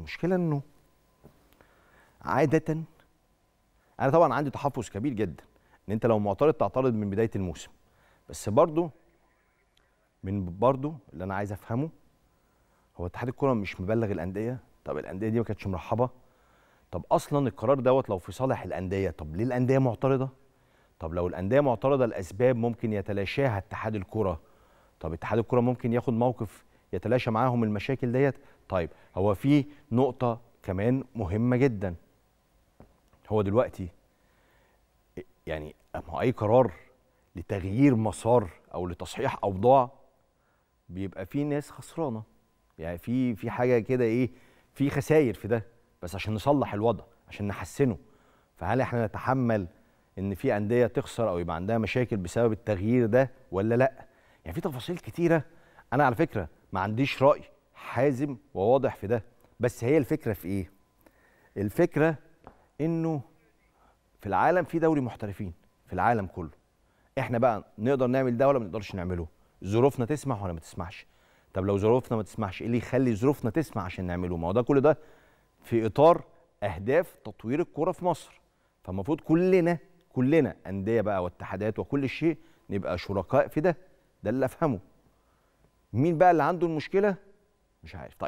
المشكله انه عاده انا طبعا عندي تحفظ كبير جدا ان انت لو معترض تعترض من بدايه الموسم بس برضه من برضه اللي انا عايز افهمه هو اتحاد الكره مش مبلغ الانديه طب الانديه دي ما كانتش مرحبه طب اصلا القرار دوت لو في صالح الانديه طب ليه الانديه معترضه طب لو الانديه معترضه الاسباب ممكن يتلاشاها اتحاد الكره طب اتحاد الكره ممكن ياخد موقف يتلاشى معاهم المشاكل ديت طيب هو في نقطه كمان مهمه جدا هو دلوقتي يعني ما اي قرار لتغيير مسار او لتصحيح اوضاع بيبقى في ناس خسرانه يعني في في حاجه كده ايه في خساير في ده بس عشان نصلح الوضع عشان نحسنه فهل احنا نتحمل ان في انديه تخسر او يبقى عندها مشاكل بسبب التغيير ده ولا لا يعني في تفاصيل كتيره انا على فكره ما عنديش راي حازم وواضح في ده بس هي الفكره في ايه الفكره انه في العالم في دوري محترفين في العالم كله احنا بقى نقدر نعمل ده ولا ما نقدرش نعمله ظروفنا تسمح ولا ما تسمحش طب لو ظروفنا ما تسمحش ايه اللي يخلي ظروفنا تسمح عشان نعمله ما هو ده كل ده في اطار اهداف تطوير الكره في مصر فالمفروض كلنا كلنا انديه بقى واتحادات وكل شيء نبقى شركاء في ده ده اللي افهمه مين بقى اللي عنده المشكله مش عارف طيب